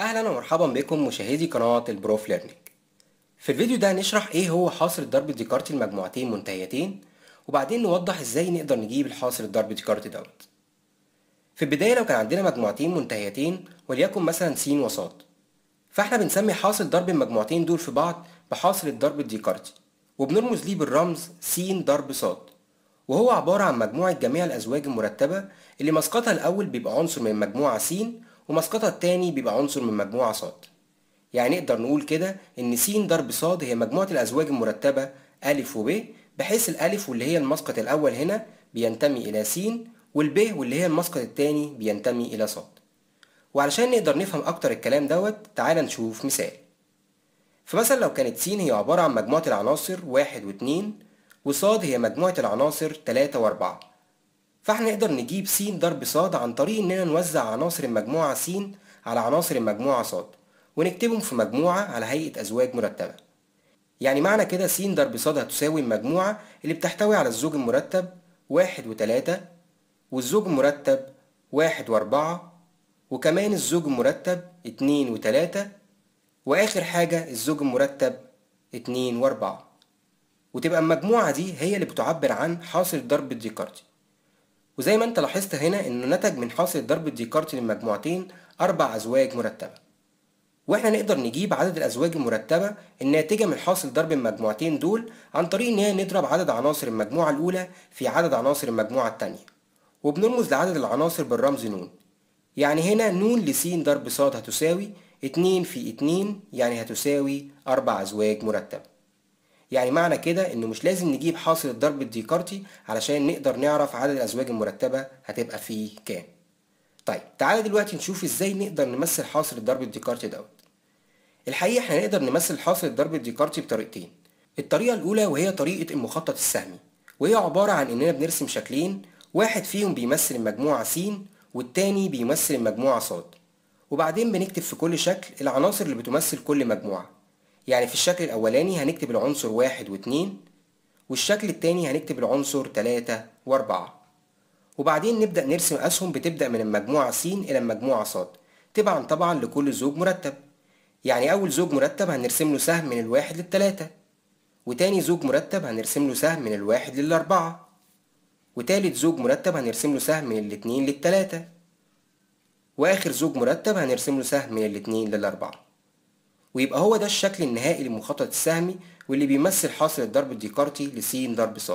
اهلا ومرحبا بكم مشاهدي قناة البروف ليرنينج في الفيديو ده هنشرح ايه هو حاصل الضرب الديكارتي لمجموعتين منتهيتين وبعدين نوضح ازاي نقدر نجيب الحاصل الضرب الديكارتي دوت في البداية لو كان عندنا مجموعتين منتهيتين وليكن مثلا س وص فاحنا بنسمي حاصل ضرب المجموعتين دول في بعض بحاصل الضرب الديكارتي وبنرمز ليه بالرمز س ضرب ص وهو عبارة عن مجموعة جميع الأزواج المرتبة اللي مسقطها الأول بيبقى عنصر من مجموعة س ومسقطها التاني بيبقى عنصر من مجموعة ص يعني نقدر نقول كده إن س ضرب ص هي مجموعة الأزواج المرتبة أ وب بحيث الألف واللي هي المسقط الأول هنا بينتمي إلى س والب واللي هي المسقط التاني بينتمي إلى ص وعلشان نقدر نفهم أكتر الكلام دوت تعال نشوف مثال فمثلا لو كانت س هي عبارة عن مجموعة العناصر واحد واتنين وص هي مجموعة العناصر تلاتة وأربعة فهنقدر نجيب س ضرب ص عن طريق اننا نوزع عناصر المجموعة س على عناصر المجموعة ص ونكتبهم في مجموعة على هيئة أزواج مرتبة يعني معنى كده س ضرب ص هتساوي المجموعة اللي بتحتوي على الزوج المرتب واحد وتلاتة والزوج المرتب واحد وأربعة وكمان الزوج المرتب اتنين وتلاتة وآخر حاجة الزوج المرتب اتنين وأربعة وتبقى المجموعة دي هي اللي بتعبر عن حاصل ضرب الديكارتي وزي ما انت لاحظت هنا انه نتج من حاصل ضرب ديكارت للمجموعتين أربع أزواج مرتبة واحنا نقدر نجيب عدد الأزواج المرتبة الناتجة من حاصل ضرب المجموعتين دول عن طريق إن هي نضرب عدد عناصر المجموعة الأولى في عدد عناصر المجموعة التانية وبنرمز لعدد العناصر بالرمز نون يعني هنا نون س ضرب ص هتساوي اتنين في اتنين يعني هتساوي أربع أزواج مرتبة يعني معنى كده انه مش لازم نجيب حاصل الضرب الديكارتي علشان نقدر نعرف عدد الازواج المرتبة هتبقى فيه كام طيب تعالى دلوقتي نشوف ازاي نقدر نمثل حاصل الضرب الديكارتي دوت الحقيقة احنا نقدر نمثل حاصل الضرب الديكارتي بطريقتين الطريقة الأولى وهي طريقة المخطط السهمي وهي عبارة عن إننا بنرسم شكلين واحد فيهم بيمثل المجموعة س والتاني بيمثل المجموعة ص وبعدين بنكتب في كل شكل العناصر اللي بتمثل كل مجموعة يعني في الشكل الأولاني هنكتب العنصر واحد واتنين والشكل التاني هنكتب العنصر تلاتة وأربعة وبعدين نبدأ نرسم أسهم بتبدأ من المجموعة س إلى المجموعة ص تبعا طبعا لكل زوج مرتب يعني أول زوج مرتب هنرسم له سهم من الواحد للتلاتة وتاني زوج مرتب هنرسم له سهم من الواحد للأربعة وتالت زوج مرتب هنرسم له سهم من الاتنين للتلاتة وآخر زوج مرتب هنرسم له سهم من الاتنين للأربعة ويبقى هو ده الشكل النهائي للمخطط السهمي واللي بيمثل حاصل الضرب الديكارتي ل ضرب ص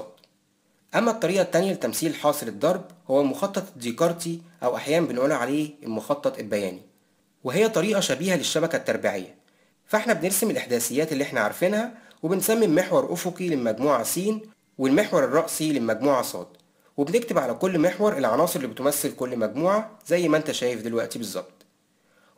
أما الطريقة التانية لتمثيل حاصل الضرب هو المخطط الديكارتي أو أحيانا بنقول عليه المخطط البياني وهي طريقة شبيهة للشبكة التربيعية فاحنا بنرسم الإحداثيات اللي احنا عارفينها وبنسمي محور أفقي للمجموعة س والمحور الرأسي للمجموعة ص وبنكتب على كل محور العناصر اللي بتمثل كل مجموعة زي ما انت شايف دلوقتي بالظبط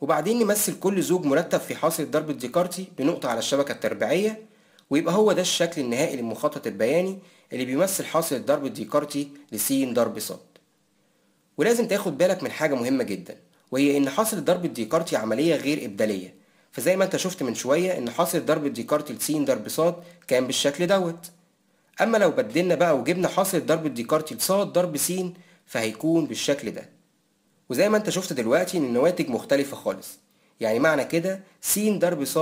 وبعدين نمثل كل زوج مرتب في حاصل ضربة ديكارتي بنقطة على الشبكة التربيعية ويبقى هو ده الشكل النهائي للمخطط البياني اللي بيمثل حاصل ضربة ديكارتي س ضرب ص ولازم تاخد بالك من حاجة مهمة جدا وهي إن حاصل ضربة ديكارتي عملية غير إبدالية فزي ما أنت شفت من شوية إن حاصل ضربة ديكارتي س ضرب ص كان بالشكل دوت أما لو بدلنا بقى وجبنا حاصل ضربة ديكارتي ص ضرب س فهيكون بالشكل ده وزي ما انت شفت دلوقتي ان النواتج مختلفة خالص يعني معنى كده س ضرب ص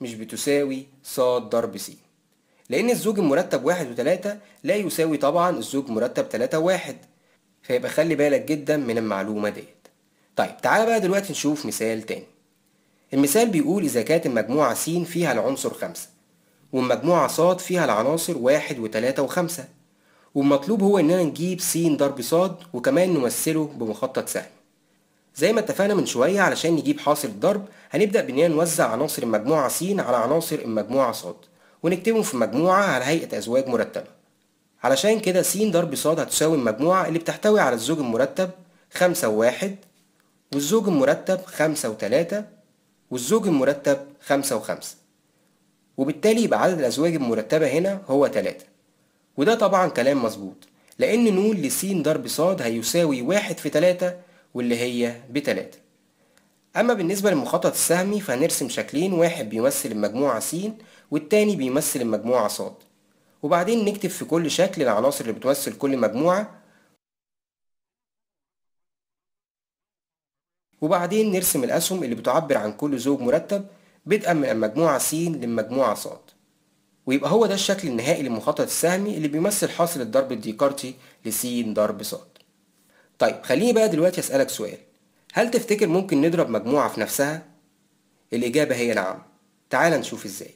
مش بتساوي ص ضرب س لأن الزوج المرتب واحد وتلاتة لا يساوي طبعا الزوج مرتب تلاتة وواحد فيبقى خلي بالك جدا من المعلومة ديت طيب تعالى بقى دلوقتي نشوف مثال تاني المثال بيقول إذا كانت المجموعة س فيها العنصر خمسة والمجموعة ص فيها العناصر واحد وتلاتة وخمسة والمطلوب هو إننا نجيب س ضرب ص وكمان نمثله بمخطط سهم زي ما اتفقنا من شوية علشان نجيب حاصل الضرب هنبدأ بإننا نوزع عناصر المجموعة س على عناصر المجموعة ص ونكتبهم في مجموعة على هيئة أزواج مرتبة علشان كده س ضرب ص هتساوي المجموعة اللي بتحتوي على الزوج المرتب خمسة وواحد والزوج المرتب خمسة وتلاتة والزوج المرتب خمسة وخمسة وبالتالي يبقى عدد الأزواج المرتبة هنا هو تلاتة وده طبعا كلام مظبوط لأن نقول لس ضرب ص هيساوي واحد في تلاتة واللي هي بتلاتة أما بالنسبة للمخطط السهمي فهنرسم شكلين واحد بيمثل المجموعة س والتاني بيمثل المجموعة ص وبعدين نكتب في كل شكل العناصر اللي بتمثل كل مجموعة وبعدين نرسم الأسهم اللي بتعبر عن كل زوج مرتب بدءا من المجموعة س للمجموعة ص ويبقى هو ده الشكل النهائي للمخطط السهمي اللي بيمثل حاصل الضرب الديكارتي لس ضرب ص طيب خليني بقى دلوقتي أسألك سؤال هل تفتكر ممكن نضرب مجموعة في نفسها؟ الإجابة هي نعم تعال نشوف إزاي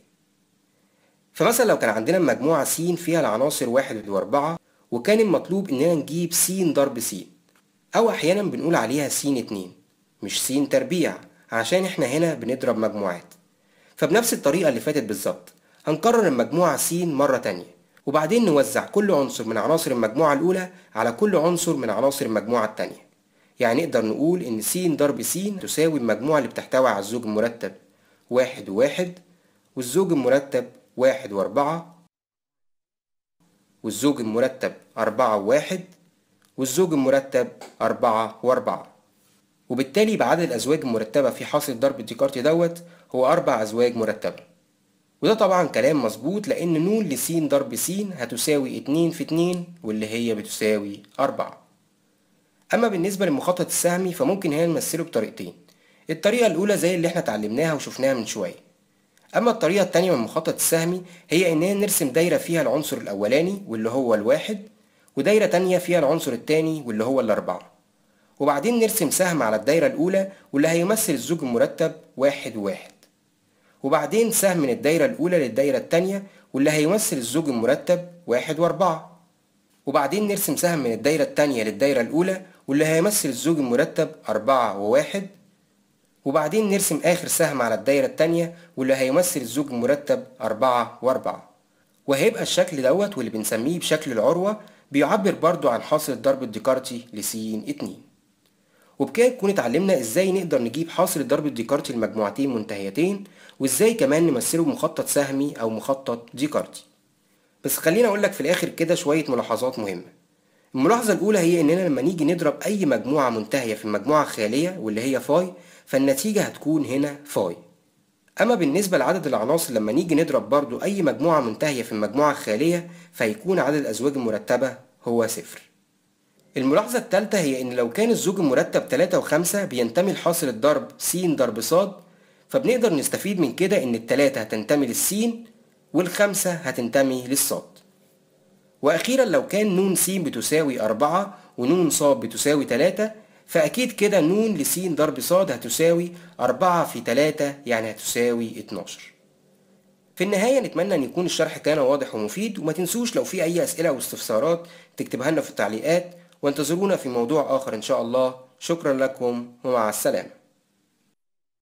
فمثلا لو كان عندنا مجموعة س فيها العناصر واحد وأربعة وكان المطلوب إننا نجيب س ضرب س أو أحيانا بنقول عليها س اتنين مش س تربيع عشان احنا هنا بنضرب مجموعات فبنفس الطريقة اللي فاتت بالظبط هنكرر المجموعة س مرة تانية وبعدين نوزع كل عنصر من عناصر المجموعة الأولى على كل عنصر من عناصر المجموعة التانية يعني نقدر نقول إن س ضرب س تساوي المجموعة اللي بتحتوي على الزوج المرتب واحد وواحد والزوج المرتب واحد وأربعة والزوج المرتب أربعة وواحد والزوج المرتب أربعة وأربعة وبالتالي بعدد الأزواج المرتبة في حاصل ضرب ديكارت دوت هو أربع أزواج مرتبة وده طبعا كلام مظبوط لأن ن س ضرب س هتساوي اتنين في اتنين واللي هي بتساوي أربعة أما بالنسبة للمخطط السهمي فممكن هنا نمثله بطريقتين الطريقة الأولى زي اللي احنا اتعلمناها وشفناها من شوية أما الطريقة التانية من المخطط السهمي هي إننا نرسم دايرة فيها العنصر الأولاني واللي هو الواحد ودايرة تانية فيها العنصر التاني واللي هو الأربعة وبعدين نرسم سهم على الدايرة الأولى واللي هيمثل الزوج المرتب واحد واحد وبعدين سهم من الدايرة الأولى للدايرة التانية واللي هيمثل الزوج المرتب واحد وأربعة وبعدين نرسم سهم من الدايرة التانية للدايرة الأولى واللي هيمثل الزوج المرتب أربعة وواحد وبعدين نرسم آخر سهم على الدايرة التانية واللي هيمثل الزوج المرتب أربعة وأربعة وهيبقى الشكل دوت واللي بنسميه بشكل العروة بيعبر برضو عن حاصل الضرب الديكارتي لسين اتنين وبكده نكون اتعلمنا ازاي نقدر نجيب حاصل ضرب الديكارتي لمجموعتين منتهيتين وازاي كمان نمثله بمخطط سهمي او مخطط ديكارتي بس خليني لك في الاخر كده شويه ملاحظات مهمه الملاحظة الأولى هي إننا لما نيجي نضرب أي مجموعة منتهية في المجموعة الخيالية واللي هي فاي فالنتيجة هتكون هنا فاي أما بالنسبة لعدد العناصر لما نيجي نضرب برضو أي مجموعة منتهية في المجموعة الخيالية فيكون عدد الأزواج المرتبة هو صفر الملاحظة الثالثة هي إن لو كان الزوج المرتب 3 و5 بينتمي لحاصل الضرب س ضرب ص فبنقدر نستفيد من كده إن التلاتة هتنتمي للسين والخمسة هتنتمي للصاد وأخيرا لو كان نون س بتساوي 4 ونون ص بتساوي 3 فأكيد كده نون لس ضرب ص هتساوي 4 في 3 يعني هتساوي 12 في النهاية نتمنى أن يكون الشرح كان واضح ومفيد وما تنسوش لو في أي أسئلة أو استفسارات تكتبها لنا في التعليقات وانتظرونا في موضوع آخر إن شاء الله شكرا لكم ومع السلامة